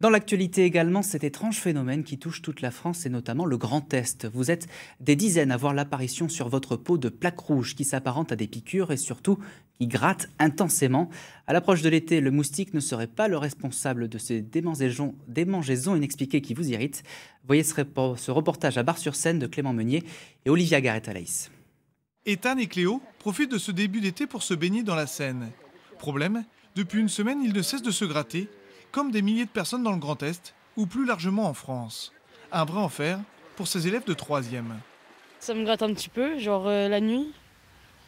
Dans l'actualité également, cet étrange phénomène qui touche toute la France et notamment le Grand Est. Vous êtes des dizaines à voir l'apparition sur votre peau de plaques rouges qui s'apparentent à des piqûres et surtout qui grattent intensément. À l'approche de l'été, le moustique ne serait pas le responsable de ces démangeaisons, inexpliquées qui vous irritent. Voyez ce, reportage à Bar-sur-Seine de Clément Meunier et Olivia garrett alais Ethan et Cléo profitent de ce début d'été pour se baigner dans la Seine. Problème, depuis une semaine, ils ne cessent de se gratter comme des milliers de personnes dans le Grand Est ou plus largement en France. Un vrai enfer pour ces élèves de 3e. Ça me gratte un petit peu, genre euh, la nuit.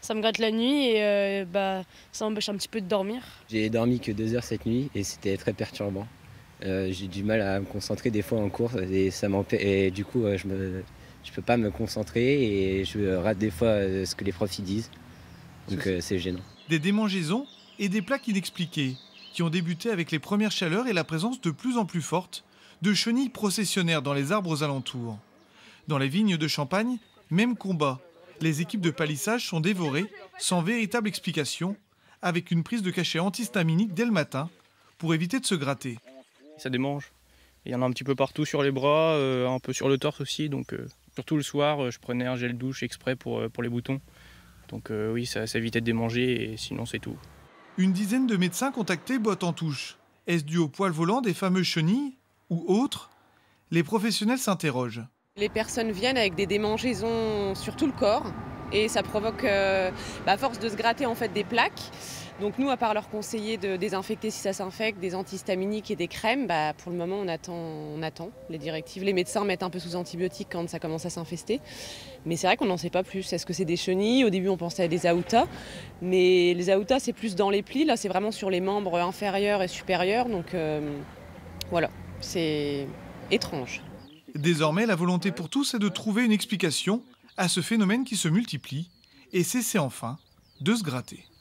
Ça me gratte la nuit et euh, bah, ça m'empêche un petit peu de dormir. J'ai dormi que deux heures cette nuit et c'était très perturbant. Euh, j'ai du mal à me concentrer des fois en cours et ça et du coup je ne je peux pas me concentrer et je rate des fois ce que les profs disent. Donc c'est gênant. Des démangeaisons et des plaques inexpliquées qui ont débuté avec les premières chaleurs et la présence de plus en plus forte de chenilles processionnaires dans les arbres aux alentours. Dans les vignes de Champagne, même combat. Les équipes de palissage sont dévorées, sans véritable explication, avec une prise de cachet antihistaminique dès le matin, pour éviter de se gratter. Ça démange. Il y en a un petit peu partout sur les bras, euh, un peu sur le torse aussi. Donc, euh, surtout le soir, euh, je prenais un gel douche exprès pour, les boutons. Donc, oui, ça, évite d'être de et sinon, c'est tout. Une dizaine de médecins contactés bottent en touche. Est-ce dû au poil volant des fameuses chenilles ou autres Les professionnels s'interrogent. Les personnes viennent avec des démangeaisons sur tout le corps et ça provoque, euh, bah, à force de se gratter en fait des plaques, donc nous, à part leur conseiller de désinfecter si ça s'infecte, des antihistaminiques et des crèmes, bah, pour le moment, on attend, les directives. Les médecins mettent un peu sous antibiotiques quand ça commence à s'infester. Mais c'est vrai qu'on n'en sait pas plus. Est-ce que c'est des chenilles Au début, on pensait à des aoutas. Mais les aoutas, c'est plus dans les plis. Là, c'est vraiment sur les membres inférieurs et supérieurs. Donc euh, voilà, c'est étrange. Désormais, la volonté pour tous est de trouver une explication à ce phénomène qui se multiplie et cesser enfin de se gratter.